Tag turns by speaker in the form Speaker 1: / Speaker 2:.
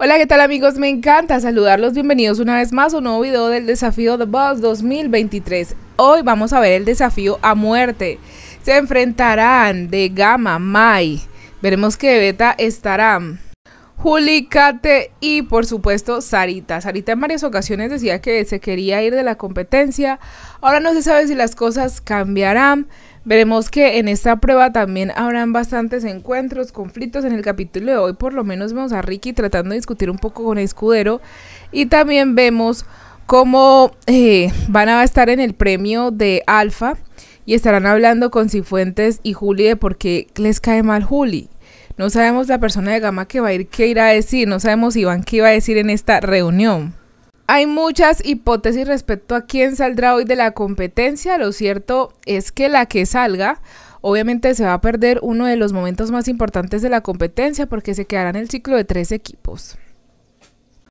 Speaker 1: Hola, ¿qué tal amigos? Me encanta saludarlos. Bienvenidos una vez más a un nuevo video del desafío The Boss 2023. Hoy vamos a ver el desafío a muerte. Se enfrentarán de Gama, Mai. Veremos qué Beta estará Juli, Kate y por supuesto Sarita. Sarita en varias ocasiones decía que se quería ir de la competencia. Ahora no se sabe si las cosas cambiarán. Veremos que en esta prueba también habrán bastantes encuentros, conflictos. En el capítulo de hoy por lo menos vemos a Ricky tratando de discutir un poco con el Escudero. Y también vemos cómo eh, van a estar en el premio de Alfa y estarán hablando con Cifuentes y Juli de por qué les cae mal Juli. No sabemos la persona de gama que va a ir, qué irá a decir, no sabemos Iván qué iba a decir en esta reunión. Hay muchas hipótesis respecto a quién saldrá hoy de la competencia. Lo cierto es que la que salga obviamente se va a perder uno de los momentos más importantes de la competencia porque se quedará en el ciclo de tres equipos.